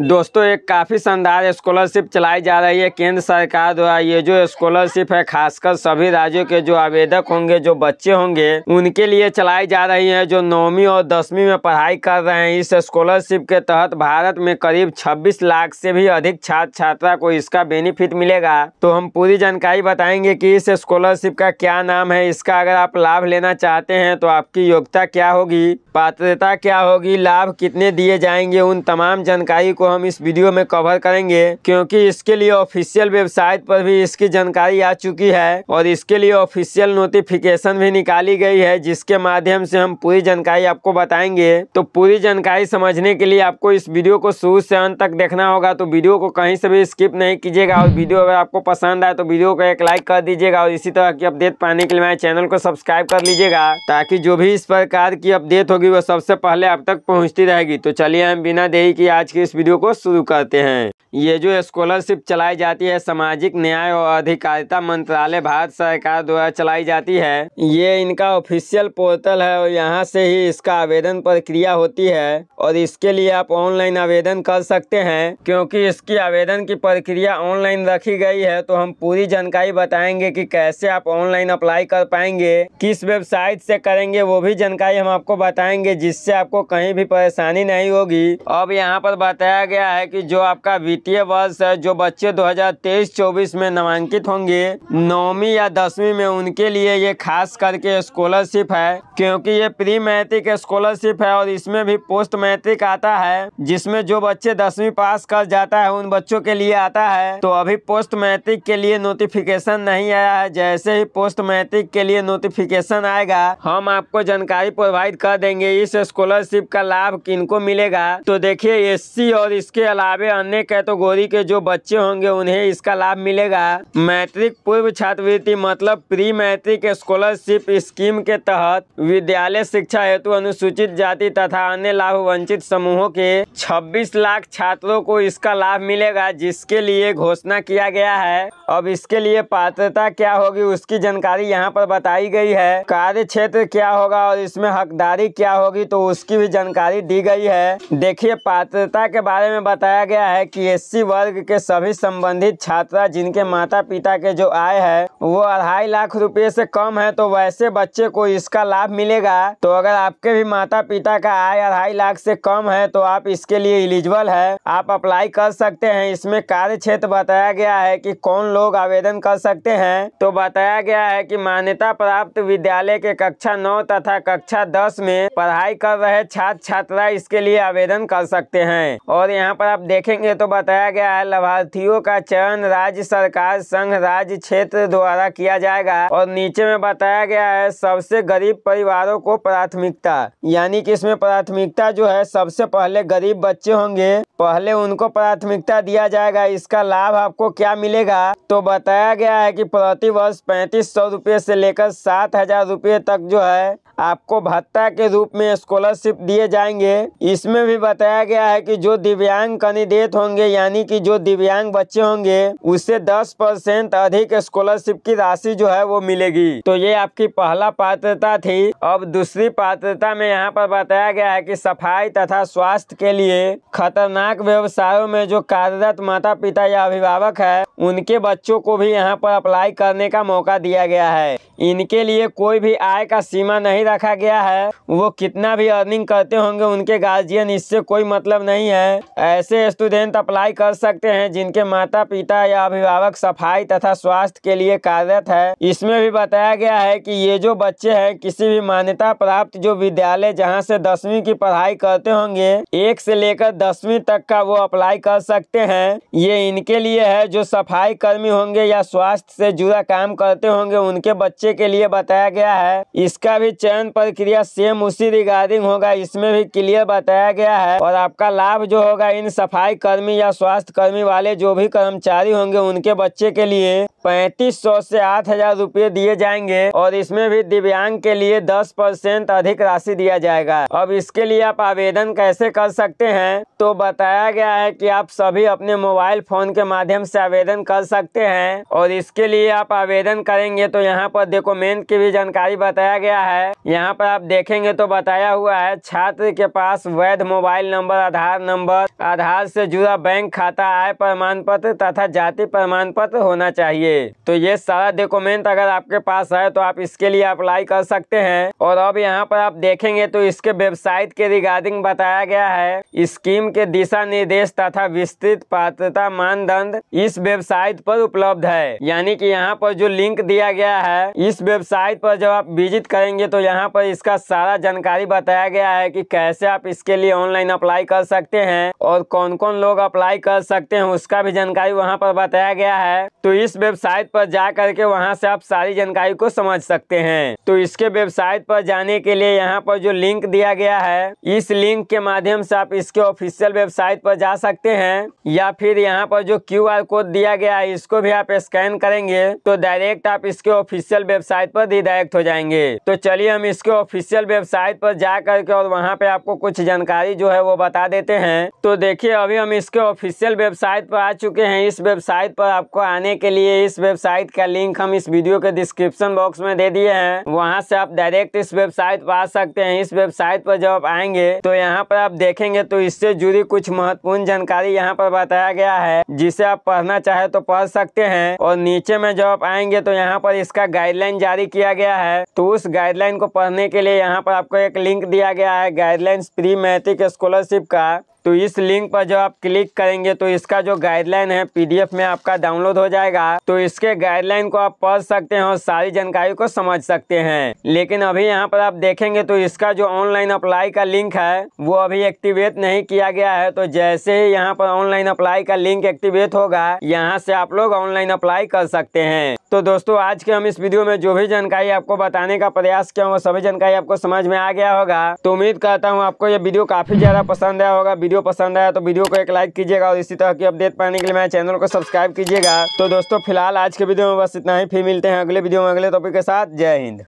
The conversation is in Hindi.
दोस्तों एक काफ़ी शानदार स्कॉलरशिप चलाई जा रही है केंद्र सरकार द्वारा ये जो स्कॉलरशिप है खासकर सभी राज्यों के जो आवेदक होंगे जो बच्चे होंगे उनके लिए चलाई जा रही है जो नौवीं और दसवीं में पढ़ाई कर रहे हैं इस स्कॉलरशिप के तहत भारत में करीब 26 लाख से भी अधिक छात्र छात्रा को इसका बेनिफिट मिलेगा तो हम पूरी जानकारी बताएंगे कि इस स्कॉलरशिप का क्या नाम है इसका अगर आप लाभ लेना चाहते हैं तो आपकी योग्यता क्या होगी पात्रता क्या होगी लाभ कितने दिए जाएंगे उन तमाम जानकारी को हम इस वीडियो में कवर करेंगे क्योंकि इसके लिए ऑफिशियल वेबसाइट पर भी इसकी जानकारी आ चुकी है और इसके लिए ऑफिशियल नोटिफिकेशन भी निकाली गई है जिसके माध्यम से हम पूरी जानकारी आपको बताएंगे तो पूरी जानकारी समझने के लिए आपको इस वीडियो को शुरू से अंत तक देखना होगा तो वीडियो को कहीं से भी स्किप नहीं कीजिएगा और वीडियो अगर आपको पसंद आए तो वीडियो को एक लाइक कर दीजिएगा और इसी तरह की अपडेट पाने के लिए हमारे चैनल को सब्सक्राइब कर लीजिएगा ताकि जो भी इस प्रकार की अपडेट होगी वो सबसे पहले आप तक पहुंचती रहेगी तो चलिए हम बिना देरी की आज की इस वीडियो गतिविधियों को शुरू करते हैं ये जो स्कॉलरशिप चलाई जाती है सामाजिक न्याय और अधिकारिता मंत्रालय भारत सरकार द्वारा चलाई जाती है ये इनका ऑफिशियल पोर्टल है और यहाँ से ही इसका आवेदन प्रक्रिया होती है और इसके लिए आप ऑनलाइन आवेदन कर सकते हैं क्योंकि इसकी आवेदन की प्रक्रिया ऑनलाइन रखी गई है तो हम पूरी जानकारी बताएंगे कि कैसे आप ऑनलाइन अप्लाई कर पाएंगे किस वेबसाइट से करेंगे वो भी जानकारी हम आपको बताएंगे जिससे आपको कहीं भी परेशानी नहीं होगी अब यहाँ पर बताया गया है कि जो आपका वित्तीय वर्ष है जो बच्चे 2023-24 में नामांकित होंगे नौवीं या दसवीं में उनके लिए ये खास करके स्कॉलरशिप है क्योंकि ये प्री मैट्रिक स्कॉलरशिप है और इसमें भी पोस्ट मैट्रिक आता है जिसमें जो बच्चे दसवीं पास कर जाता है उन बच्चों के लिए आता है तो अभी पोस्ट मैट्रिक के लिए नोटिफिकेशन नहीं आया है जैसे ही पोस्ट मैट्रिक के लिए नोटिफिकेशन आएगा हम आपको जानकारी प्रोवाइड कर देंगे इस स्कॉलरशिप का लाभ किनको मिलेगा तो देखिए एससी और इसके अलावे अन्य कैटेगोरी के जो बच्चे होंगे उन्हें इसका लाभ मिलेगा मैट्रिक पूर्व छात्रवृत्ति मतलब प्री मैट्रिक स्कॉलरशिप स्कीम के तहत विद्यालय शिक्षा हेतु अनुसूचित जाति तथा अन्य लाभ वंचित समूहों के 26 लाख छात्रों को इसका लाभ मिलेगा जिसके लिए घोषणा किया गया है अब इसके लिए पात्रता क्या होगी उसकी जानकारी यहाँ पर बताई गई है कार्य क्षेत्र क्या होगा और इसमें हकदारी क्या होगी तो उसकी भी जानकारी दी गई है देखिए पात्रता के बारे बारे में बताया गया है कि एससी वर्ग के सभी संबंधित छात्रा जिनके माता पिता के जो आय है वो अढ़ाई लाख रुपए से कम है तो वैसे बच्चे को इसका लाभ मिलेगा तो अगर आपके भी माता पिता का आय अढ़ाई लाख से कम है तो आप इसके लिए इलिजिबल है आप अप्लाई कर सकते हैं इसमें कार्य क्षेत्र बताया गया है की कौन लोग आवेदन कर सकते हैं तो बताया गया है की मान्यता प्राप्त विद्यालय के कक्षा नौ तथा कक्षा दस में पढ़ाई कर रहे छात्र छात्रा इसके लिए आवेदन कर सकते हैं और और यहाँ पर आप देखेंगे तो बताया गया है लाभार्थियों का चयन राज्य सरकार संघ राज्य क्षेत्र द्वारा किया जाएगा और नीचे में बताया गया है सबसे गरीब परिवारों को प्राथमिकता यानी कि इसमें प्राथमिकता जो है सबसे पहले गरीब बच्चे होंगे पहले उनको प्राथमिकता दिया जाएगा इसका लाभ आपको क्या मिलेगा तो बताया गया है कि प्रति वर्ष पैंतीस सौ रुपये से लेकर सात हजार तक जो है आपको भत्ता के रूप में स्कॉलरशिप दिए जाएंगे इसमें भी बताया गया है कि जो दिव्यांग कैंडिडेट होंगे यानी कि जो दिव्यांग बच्चे होंगे उससे 10 परसेंट अधिक स्कॉलरशिप की राशि जो है वो मिलेगी तो ये आपकी पहला पात्रता थी अब दूसरी पात्रता में यहाँ पर बताया गया है की सफाई तथा स्वास्थ्य के लिए खतरनाक व्यवसायों में जो कार्यरत माता पिता या अभिभावक है उनके बच्चों को भी यहाँ पर अप्लाई करने का मौका दिया गया है इनके लिए कोई भी आय का सीमा नहीं रखा गया है वो कितना भी अर्निंग करते होंगे उनके गार्जियन इससे कोई मतलब नहीं है ऐसे स्टूडेंट अप्लाई कर सकते हैं जिनके माता पिता या अभिभावक सफाई तथा स्वास्थ्य के लिए कार्यरत है इसमें भी बताया गया है कि ये जो बच्चे हैं किसी भी मान्यता प्राप्त जो विद्यालय जहाँ से दसवीं की पढ़ाई करते होंगे एक से लेकर दसवीं तक का वो अप्लाई कर सकते हैं ये इनके लिए है जो सफाई कर्मी होंगे या स्वास्थ्य से जुड़ा काम करते होंगे उनके बच्चे के लिए बताया गया है इसका भी चयन चयन प्रक्रिया सेम उसी रिगार्डिंग होगा इसमें भी क्लियर बताया गया है और आपका लाभ जो होगा इन सफाई कर्मी या स्वास्थ्य कर्मी वाले जो भी कर्मचारी होंगे उनके बच्चे के लिए पैंतीस सौ ऐसी आठ हजार रूपए दिए जाएंगे और इसमें भी दिव्यांग के लिए दस परसेंट अधिक राशि दिया जाएगा अब इसके लिए आप आवेदन कैसे कर सकते हैं तो बताया गया है कि आप सभी अपने मोबाइल फोन के माध्यम से आवेदन कर सकते हैं और इसके लिए आप आवेदन करेंगे तो यहाँ पर डॉक्यूमेंट की भी जानकारी बताया गया है यहाँ पर आप देखेंगे तो बताया हुआ है छात्र के पास वैध mobile number Aadhaar number Aadhaar से जुड़ा बैंक खाता आय प्रमाण पत्र तथा जाति प्रमाण पत्र होना चाहिए तो ये सारा डॉक्यूमेंट अगर आपके पास है तो आप इसके लिए अप्लाई कर सकते हैं और अब यहाँ पर आप देखेंगे तो इसके वेबसाइट के रिगार्डिंग बताया गया है स्कीम के दिशा निर्देश तथा विस्तृत पात्रता मानदंड इस वेबसाइट पर उपलब्ध है यानी की यहाँ पर जो लिंक दिया गया है इस वेबसाइट पर जब आप विजिट करेंगे तो यहाँ यहाँ पर इसका सारा जानकारी बताया गया है कि कैसे आप इसके लिए ऑनलाइन अप्लाई कर सकते हैं और कौन कौन लोग अप्लाई कर सकते हैं उसका भी जानकारी वहाँ पर बताया गया है तो इस वेबसाइट पर जा करके वहाँ से आप सारी जानकारी को समझ सकते हैं तो इसके वेबसाइट पर जाने के लिए यहाँ पर जो लिंक दिया गया है इस लिंक के माध्यम से आप इसके ऑफिशियल वेबसाइट पर जा सकते हैं या फिर यहाँ पर जो क्यू कोड दिया गया है इसको भी आप स्कैन करेंगे तो डायरेक्ट आप इसके ऑफिशियल वेबसाइट पर डायरेक्ट हो जाएंगे तो चलिए हम इसके ऑफिशियल वेबसाइट पर जा करके और वहाँ पे आपको कुछ जानकारी जो है वो बता देते हैं तो देखिए अभी हम इसके ऑफिशियल वेबसाइट पर आ चुके हैं इस वेबसाइट पर आपको आने के लिए इस वेबसाइट का लिंक हम इस वीडियो के डिस्क्रिप्शन बॉक्स में दे दिए हैं वहाँ से आप डायरेक्ट इस वेबसाइट पर आ सकते हैं इस वेबसाइट पर जब आप आएंगे तो यहाँ पर आप देखेंगे तो इससे जुड़ी कुछ महत्वपूर्ण जानकारी यहाँ पर बताया गया है जिसे आप पढ़ना चाहे तो पढ़ सकते हैं और नीचे में जब आप आएंगे तो यहाँ पर इसका गाइडलाइन जारी किया गया है तो उस गाइडलाइन को को पढ़ने के लिए यहाँ पर आपको एक लिंक दिया गया है गाइडलाइंस प्री मैथिक स्कॉलरशिप का तो इस लिंक पर जो आप क्लिक करेंगे तो इसका जो गाइडलाइन है पीडीएफ में आपका डाउनलोड हो जाएगा तो इसके गाइडलाइन को आप पढ़ सकते हैं और सारी जानकारी को समझ सकते हैं लेकिन अभी यहाँ पर आप देखेंगे तो इसका जो ऑनलाइन अप्लाई का लिंक है वो अभी एक्टिवेट नहीं किया गया है तो जैसे ही यहाँ पर ऑनलाइन अप्लाई का लिंक एक्टिवेट होगा यहाँ से आप लोग ऑनलाइन अप्लाई कर सकते हैं तो दोस्तों आज के हम इस वीडियो में जो भी जानकारी आपको बताने का प्रयास किया वो सभी जानकारी आपको समझ में आ गया होगा तो उम्मीद करता हूँ आपको ये वीडियो काफी ज्यादा पसंद आया होगा वीडियो वीडियो पसंद आया तो वीडियो को एक लाइक कीजिएगा और इसी तरह की अपडेट पाने के लिए मेरे चैनल को सब्सक्राइब कीजिएगा तो दोस्तों फिलहाल आज के वीडियो में बस इतना ही फिर मिलते हैं अगले वीडियो में अगले टॉपिक के साथ जय हिंद